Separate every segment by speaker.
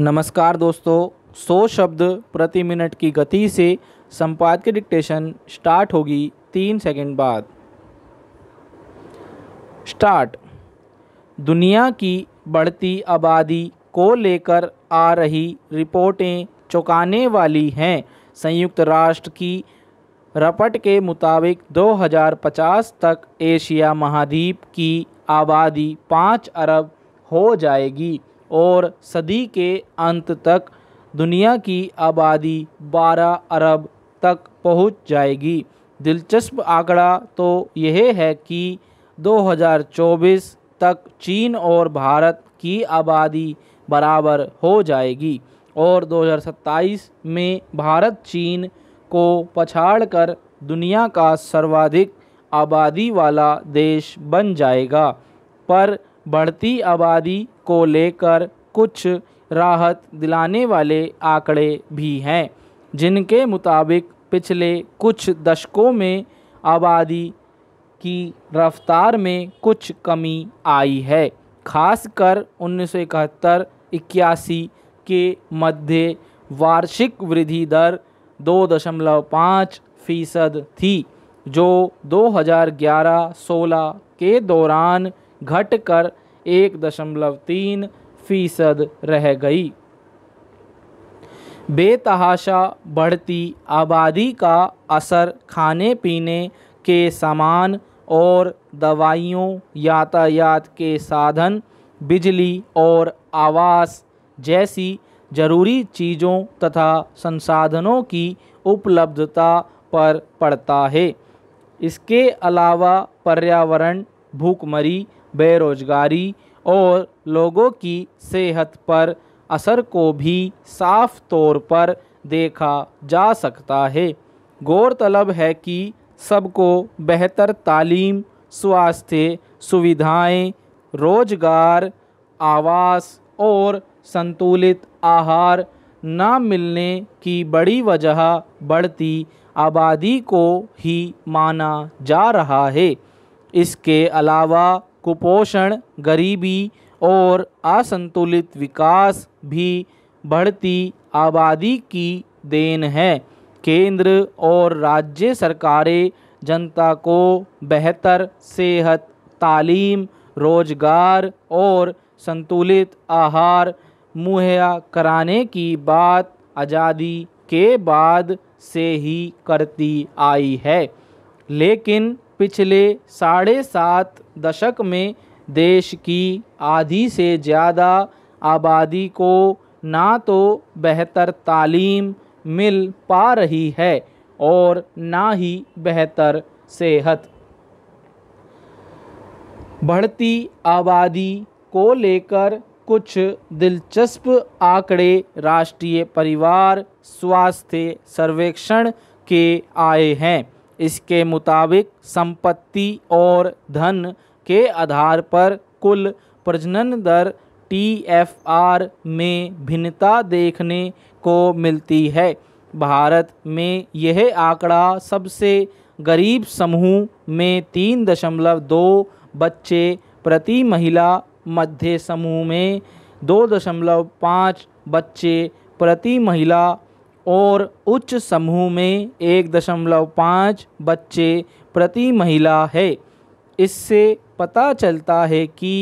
Speaker 1: नमस्कार दोस्तों सौ शब्द प्रति मिनट की गति से संपाद के डिक्टेशन स्टार्ट होगी तीन सेकंड बाद स्टार्ट दुनिया की बढ़ती आबादी को लेकर आ रही रिपोर्टें चौंकाने वाली हैं संयुक्त राष्ट्र की रपट के मुताबिक 2050 तक एशिया महाद्वीप की आबादी पाँच अरब हो जाएगी और सदी के अंत तक दुनिया की आबादी 12 अरब तक पहुंच जाएगी दिलचस्प आंकड़ा तो यह है कि 2024 तक चीन और भारत की आबादी बराबर हो जाएगी और 2027 में भारत चीन को पछाड़ कर दुनिया का सर्वाधिक आबादी वाला देश बन जाएगा पर बढ़ती आबादी को लेकर कुछ राहत दिलाने वाले आंकड़े भी हैं जिनके मुताबिक पिछले कुछ दशकों में आबादी की रफ्तार में कुछ कमी आई है खासकर उन्नीस सौ इकहत्तर इक्यासी के मध्य वार्षिक वृद्धि दर दो दशमलव पाँच फीसद थी जो 2011-16 के दौरान घटकर एक दशमलव तीन फीसद रह गई बेतहाशा बढ़ती आबादी का असर खाने पीने के सामान और दवाइयों यातायात के साधन बिजली और आवास जैसी जरूरी चीज़ों तथा संसाधनों की उपलब्धता पर पड़ता है इसके अलावा पर्यावरण भूखमरी बेरोजगारी और लोगों की सेहत पर असर को भी साफ तौर पर देखा जा सकता है गौरतलब है कि सबको बेहतर तालीम स्वास्थ्य सुविधाएं, रोजगार आवास और संतुलित आहार न मिलने की बड़ी वजह बढ़ती आबादी को ही माना जा रहा है इसके अलावा कुपोषण गरीबी और असंतुलित विकास भी बढ़ती आबादी की देन है केंद्र और राज्य सरकारें जनता को बेहतर सेहत तालीम रोजगार और संतुलित आहार मुहैया कराने की बात आज़ादी के बाद से ही करती आई है लेकिन पिछले साढ़े सात दशक में देश की आधी से ज़्यादा आबादी को ना तो बेहतर तालीम मिल पा रही है और ना ही बेहतर सेहत बढ़ती आबादी को लेकर कुछ दिलचस्प आंकड़े राष्ट्रीय परिवार स्वास्थ्य सर्वेक्षण के आए हैं इसके मुताबिक संपत्ति और धन के आधार पर कुल प्रजनन दर टी एफ आर में भिन्नता देखने को मिलती है भारत में यह आंकड़ा सबसे गरीब समूह में तीन दशमलव दो बच्चे प्रति महिला मध्य समूह में दो दशमलव पाँच बच्चे प्रति महिला और उच्च समूह में एक दशमलव पाँच बच्चे प्रति महिला है इससे पता चलता है कि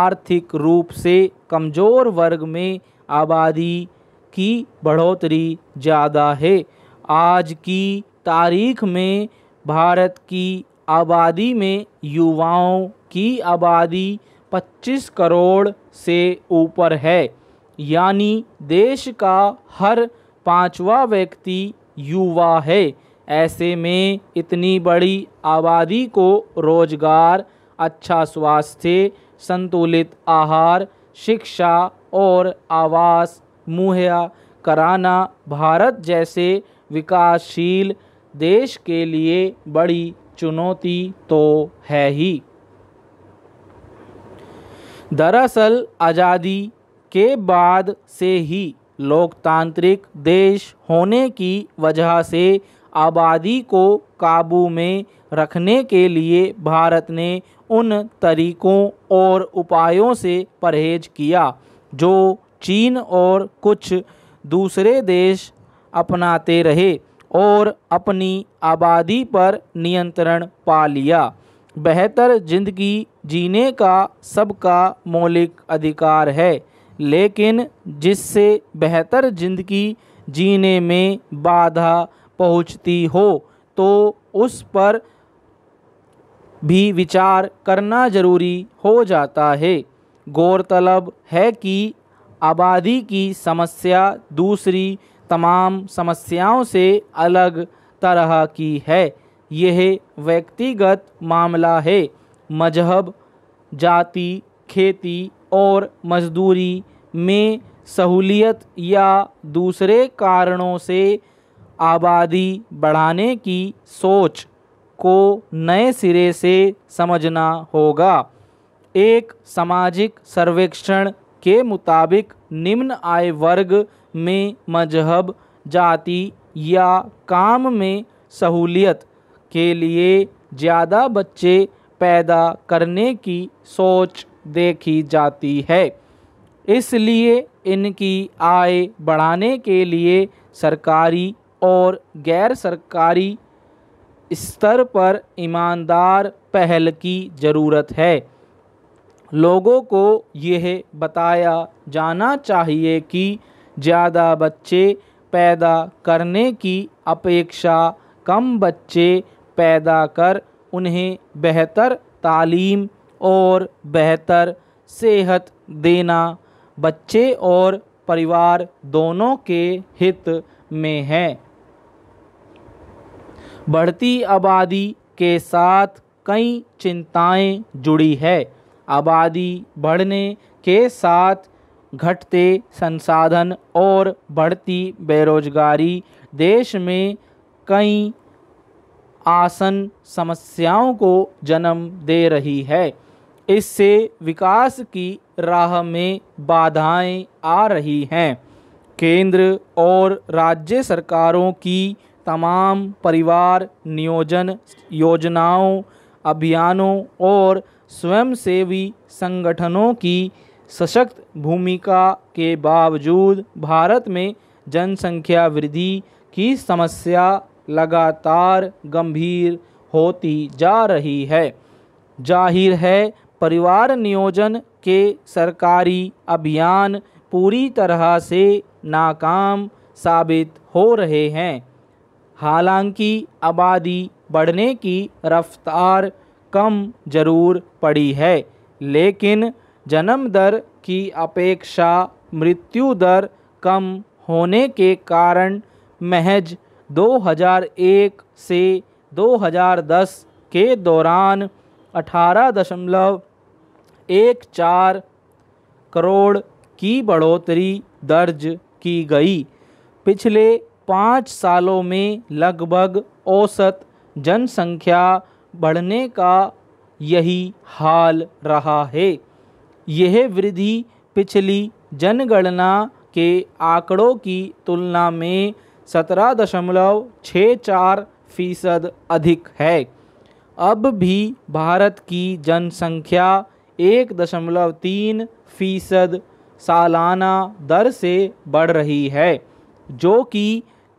Speaker 1: आर्थिक रूप से कमज़ोर वर्ग में आबादी की बढ़ोतरी ज़्यादा है आज की तारीख में भारत की आबादी में युवाओं की आबादी 25 करोड़ से ऊपर है यानी देश का हर पांचवा व्यक्ति युवा है ऐसे में इतनी बड़ी आबादी को रोजगार अच्छा स्वास्थ्य संतुलित आहार शिक्षा और आवास मुहैया कराना भारत जैसे विकासशील देश के लिए बड़ी चुनौती तो है ही दरअसल आज़ादी के बाद से ही लोकतांत्रिक देश होने की वजह से आबादी को काबू में रखने के लिए भारत ने उन तरीकों और उपायों से परहेज किया जो चीन और कुछ दूसरे देश अपनाते रहे और अपनी आबादी पर नियंत्रण पा लिया बेहतर जिंदगी जीने का सबका मौलिक अधिकार है लेकिन जिससे बेहतर जिंदगी जीने में बाधा पहुंचती हो तो उस पर भी विचार करना ज़रूरी हो जाता है गौरतलब है कि आबादी की समस्या दूसरी तमाम समस्याओं से अलग तरह की है यह व्यक्तिगत मामला है मजहब जाति खेती और मजदूरी में सहूलियत या दूसरे कारणों से आबादी बढ़ाने की सोच को नए सिरे से समझना होगा एक सामाजिक सर्वेक्षण के मुताबिक निम्न आय वर्ग में मजहब जाति या काम में सहूलियत के लिए ज़्यादा बच्चे पैदा करने की सोच देखी जाती है इसलिए इनकी आय बढ़ाने के लिए सरकारी और गैर सरकारी स्तर पर ईमानदार पहल की ज़रूरत है लोगों को यह बताया जाना चाहिए कि ज़्यादा बच्चे पैदा करने की अपेक्षा कम बच्चे पैदा कर उन्हें बेहतर तालीम और बेहतर सेहत देना बच्चे और परिवार दोनों के हित में है बढ़ती आबादी के साथ कई चिंताएं जुड़ी है आबादी बढ़ने के साथ घटते संसाधन और बढ़ती बेरोजगारी देश में कई आसन समस्याओं को जन्म दे रही है इससे विकास की राह में बाधाएं आ रही हैं केंद्र और राज्य सरकारों की तमाम परिवार नियोजन योजनाओं अभियानों और स्वयंसेवी संगठनों की सशक्त भूमिका के बावजूद भारत में जनसंख्या वृद्धि की समस्या लगातार गंभीर होती जा रही है जाहिर है परिवार नियोजन के सरकारी अभियान पूरी तरह से नाकाम साबित हो रहे हैं हालांकि आबादी बढ़ने की रफ्तार कम जरूर पड़ी है लेकिन जन्म दर की अपेक्षा मृत्यु दर कम होने के कारण महज 2001 से 2010 के दौरान 18.5 एक चार करोड़ की बढ़ोतरी दर्ज की गई पिछले पाँच सालों में लगभग औसत जनसंख्या बढ़ने का यही हाल रहा है यह वृद्धि पिछली जनगणना के आंकड़ों की तुलना में सत्रह दशमलव छः चार फीसद अधिक है अब भी भारत की जनसंख्या एक दशमलव तीन फीसद सालाना दर से बढ़ रही है जो कि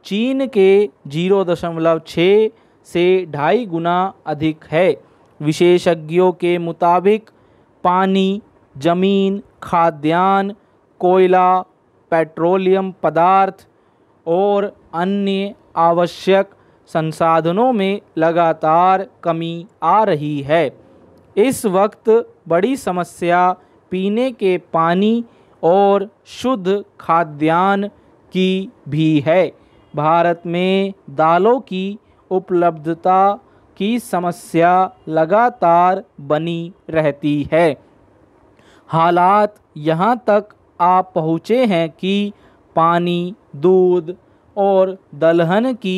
Speaker 1: चीन के जीरो दशमलव छः से ढाई गुना अधिक है विशेषज्ञों के मुताबिक पानी जमीन खाद्यान्न कोयला पेट्रोलियम पदार्थ और अन्य आवश्यक संसाधनों में लगातार कमी आ रही है इस वक्त बड़ी समस्या पीने के पानी और शुद्ध खाद्यान्न की भी है भारत में दालों की उपलब्धता की समस्या लगातार बनी रहती है हालात यहाँ तक आ पहुँचे हैं कि पानी दूध और दलहन की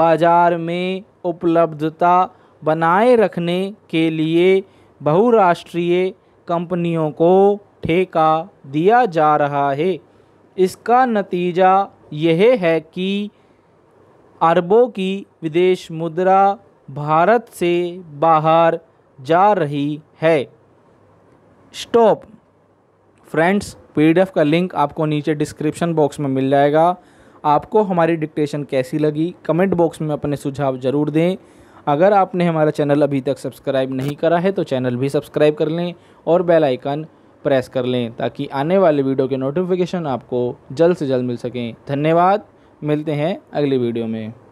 Speaker 1: बाज़ार में उपलब्धता बनाए रखने के लिए बहुराष्ट्रीय कंपनियों को ठेका दिया जा रहा है इसका नतीजा यह है कि अरबों की विदेश मुद्रा भारत से बाहर जा रही है स्टॉप फ्रेंड्स पीडीएफ का लिंक आपको नीचे डिस्क्रिप्शन बॉक्स में मिल जाएगा आपको हमारी डिक्टेशन कैसी लगी कमेंट बॉक्स में अपने सुझाव ज़रूर दें अगर आपने हमारा चैनल अभी तक सब्सक्राइब नहीं करा है तो चैनल भी सब्सक्राइब कर लें और बेल आइकन प्रेस कर लें ताकि आने वाले वीडियो के नोटिफिकेशन आपको जल्द से जल्द मिल सकें धन्यवाद मिलते हैं अगली वीडियो में